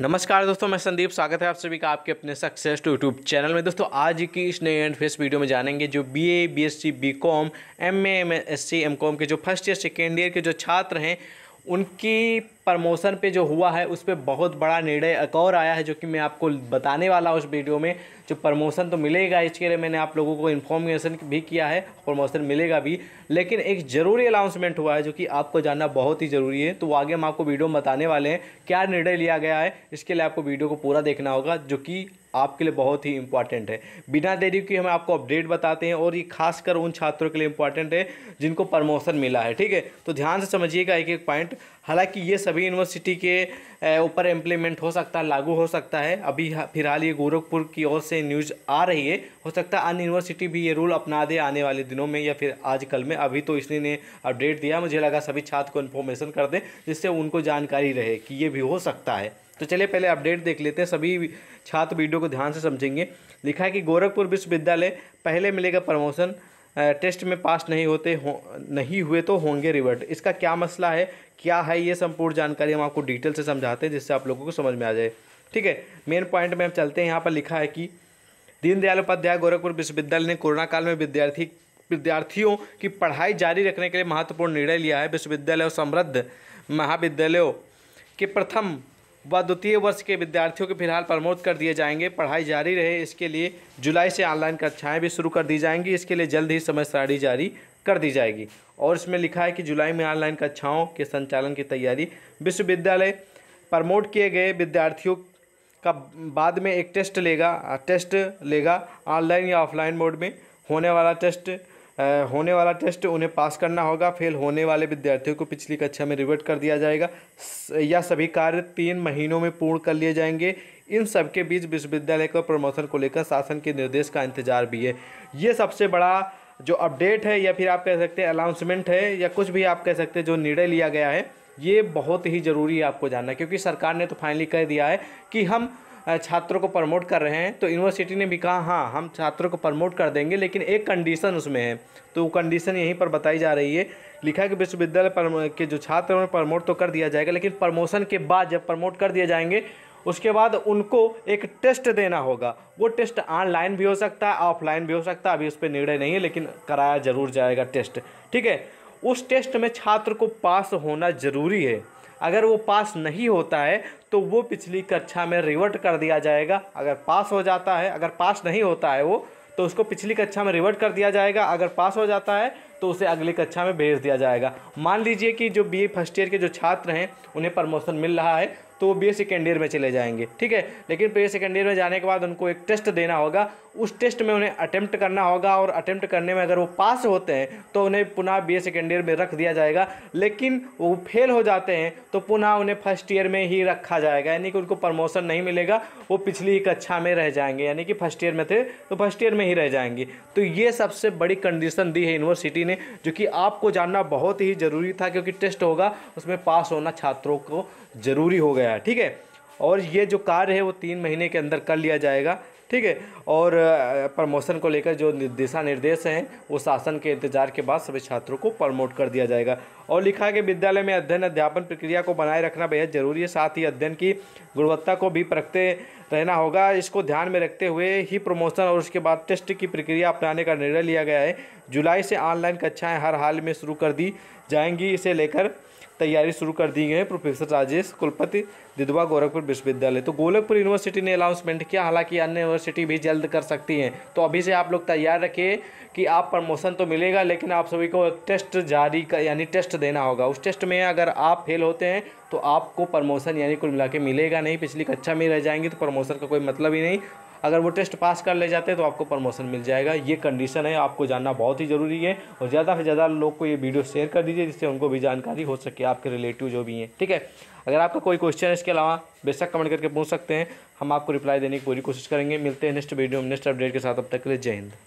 नमस्कार दोस्तों मैं संदीप स्वागत है आप सभी का आपके अपने सक्सेस टू यूट्यूब चैनल में दोस्तों आज की इस नए एंड फेस वीडियो में जानेंगे जो BA BSc BCom MA MSc MCom के जो फर्स्ट ईयर सेकेंड ईयर के जो छात्र हैं उनकी प्रमोशन पे जो हुआ है उस पर बहुत बड़ा निर्णय एक और आया है जो कि मैं आपको बताने वाला हूँ उस वीडियो में जो प्रमोशन तो मिलेगा इसके लिए मैंने आप लोगों को इन्फॉर्मेशन भी किया है प्रमोशन मिलेगा भी लेकिन एक ज़रूरी अनाउंसमेंट हुआ है जो कि आपको जानना बहुत ही ज़रूरी है तो आगे हम आपको वीडियो में बताने वाले हैं क्या निर्णय लिया गया है इसके लिए आपको वीडियो को पूरा देखना होगा जो कि आपके लिए बहुत ही इंपॉर्टेंट है बिना देरी के हम आपको अपडेट बताते हैं और ये खासकर उन छात्रों के लिए इंपॉर्टेंट है जिनको प्रमोशन मिला है ठीक है तो ध्यान से समझिएगा एक एक पॉइंट हालांकि ये सभी यूनिवर्सिटी के ऊपर इम्प्लीमेंट हो सकता है लागू हो सकता है अभी फिलहाल ये गोरखपुर की ओर से न्यूज़ आ रही है हो सकता है अन्य यूनिवर्सिटी भी ये रूल अपना दे आने वाले दिनों में या फिर आजकल में अभी तो इसने ने अपडेट दिया मुझे लगा सभी छात्र को इन्फॉर्मेशन कर दें जिससे उनको जानकारी रहे कि ये भी हो सकता है तो चलिए पहले अपडेट देख लेते हैं सभी छात्र वीडियो को ध्यान से समझेंगे लिखा है कि गोरखपुर विश्वविद्यालय पहले मिलेगा प्रमोशन टेस्ट में पास नहीं होते हो नहीं हुए तो होंगे रिवर्ट इसका क्या मसला है क्या है ये संपूर्ण जानकारी हम आपको डिटेल से समझाते हैं जिससे आप लोगों को समझ में आ जाए ठीक है मेन पॉइंट में हम चलते हैं यहाँ पर लिखा है कि दीनदयाल उपाध्याय गोरखपुर विश्वविद्यालय ने कोरोना काल में विद्यार्थी विद्यार्थियों की पढ़ाई जारी रखने के लिए महत्वपूर्ण निर्णय लिया है विश्वविद्यालय और समृद्ध महाविद्यालयों के प्रथम व द्वितीय वर्ष के विद्यार्थियों के फिलहाल प्रमोट कर दिए जाएंगे पढ़ाई जारी रहे इसके लिए जुलाई से ऑनलाइन कक्षाएँ भी शुरू कर दी जाएंगी इसके लिए जल्द ही समय सारणी जारी कर दी जाएगी और इसमें लिखा है कि जुलाई में ऑनलाइन कक्षाओं के संचालन की तैयारी विश्वविद्यालय प्रमोट किए गए विद्यार्थियों का बाद में एक टेस्ट लेगा टेस्ट लेगा ऑनलाइन या ऑफलाइन मोड में होने वाला टेस्ट होने वाला टेस्ट उन्हें पास करना होगा फेल होने वाले विद्यार्थियों को पिछली कक्षा में रिवर्ट कर दिया जाएगा या सभी कार्य तीन महीनों में पूर्ण कर लिए जाएंगे इन सब के बीच विश्वविद्यालय का प्रमोशन को लेकर शासन के निर्देश का इंतजार भी है ये सबसे बड़ा जो अपडेट है या फिर आप कह सकते हैं अनाउंसमेंट है या कुछ भी आप कह सकते हैं जो निर्णय लिया गया है ये बहुत ही ज़रूरी है आपको जानना क्योंकि सरकार ने तो फाइनली कह दिया है कि हम छात्रों को प्रमोट कर रहे हैं तो यूनिवर्सिटी ने भी कहा हाँ हम छात्रों को प्रमोट कर देंगे लेकिन एक कंडीशन उसमें है तो वो कंडीशन यहीं पर बताई जा रही है लिखा है कि विश्वविद्यालय के जो छात्र हैं प्रमोट तो कर दिया जाएगा लेकिन प्रमोशन के बाद जब प्रमोट कर दिए जाएंगे उसके बाद उनको एक टेस्ट देना होगा वो टेस्ट ऑनलाइन भी हो सकता है ऑफलाइन भी हो सकता है अभी उस पर निर्णय नहीं है लेकिन कराया जरूर जाएगा टेस्ट ठीक है उस टेस्ट में छात्र को पास होना जरूरी है अगर वो पास नहीं होता है तो वो पिछली कक्षा में रिवर्ट कर दिया जाएगा अगर पास हो जाता है अगर पास नहीं होता है वो तो उसको पिछली कक्षा में रिवर्ट कर दिया जाएगा अगर पास हो जाता है तो उसे अगली कक्षा में भेज दिया जाएगा मान लीजिए कि जो बी फर्स्ट ईयर के जो छात्र हैं उन्हें प्रमोशन मिल रहा है तो वो बी सेकेंड ईयर में चले जाएंगे ठीक है लेकिन बी सेकेंड ईयर में जाने के बाद उनको एक टेस्ट देना होगा उस टेस्ट में उन्हें अटैम्प्ट करना होगा और अटैम्प्ट करने में अगर वो पास होते हैं तो उन्हें पुनः बी सेकेंड ईयर में रख दिया जाएगा लेकिन वो फेल हो जाते हैं तो पुनः उन्हें फर्स्ट ईयर में ही रखा जाएगा यानी कि उनको प्रमोशन नहीं मिलेगा वो पिछली कक्षा में रह जाएंगे यानी कि फर्स्ट ईयर में थे तो फर्स्ट ईयर में ही रह जाएंगे तो ये सबसे बड़ी कंडीशन दी है यूनिवर्सिटी ने जो कि आपको जानना बहुत ही ज़रूरी था क्योंकि टेस्ट होगा उसमें पास होना छात्रों को ज़रूरी हो गया गया ठीक है और ये जो कार्य है वो तीन महीने के अंदर कर लिया जाएगा ठीक है और प्रमोशन को लेकर जो दिशा निर्देश हैं वो शासन के इंतजार के बाद सभी छात्रों को प्रमोट कर दिया जाएगा और लिखा कि विद्यालय में अध्ययन अध्यापन प्रक्रिया को बनाए रखना बेहद जरूरी है साथ ही अध्ययन की गुणवत्ता को भी परखते रहना होगा इसको ध्यान में रखते हुए ही प्रमोशन और उसके बाद टेस्ट की प्रक्रिया अपनाने का निर्णय लिया गया है जुलाई से ऑनलाइन कक्षाएं हर हाल में शुरू कर दी जाएंगी इसे लेकर तैयारी शुरू कर दी गई है प्रोफेसर राजेश कुलपति दिदवा गोरखपुर विश्वविद्यालय तो गोरखपुर यूनिवर्सिटी ने अनाउंसमेंट किया हालांकि अन्य यूनिवर्सिटी भी जल्द कर सकती हैं तो अभी से आप लोग तैयार रखिए कि आप प्रमोशन तो मिलेगा लेकिन आप सभी को टेस्ट जारी कर यानी टेस्ट देना होगा उस टेस्ट में अगर आप फेल होते हैं तो आपको प्रमोशन यानी कुल मिला के मिलेगा नहीं पिछली कक्षा में रह जाएंगे तो प्रमोशन का कोई मतलब ही नहीं अगर वो टेस्ट पास कर ले जाते हैं तो आपको प्रमोशन मिल जाएगा ये कंडीशन है आपको जानना बहुत ही ज़रूरी है और ज़्यादा से ज़्यादा लोग को ये वीडियो शेयर कर दीजिए जिससे उनको भी जानकारी हो सके आपके रिलेटिव जो भी हैं ठीक है अगर आपका कोई क्वेश्चन है इसके अलावा बेशक कमेंट करके पूछ सकते हैं हम आपको रिप्लाई देने की पूरी कोशिश करेंगे मिलते हैं नेक्स्ट वीडियो में नेक्स्ट अपडेट के साथ अब तक के लिए जय हिंद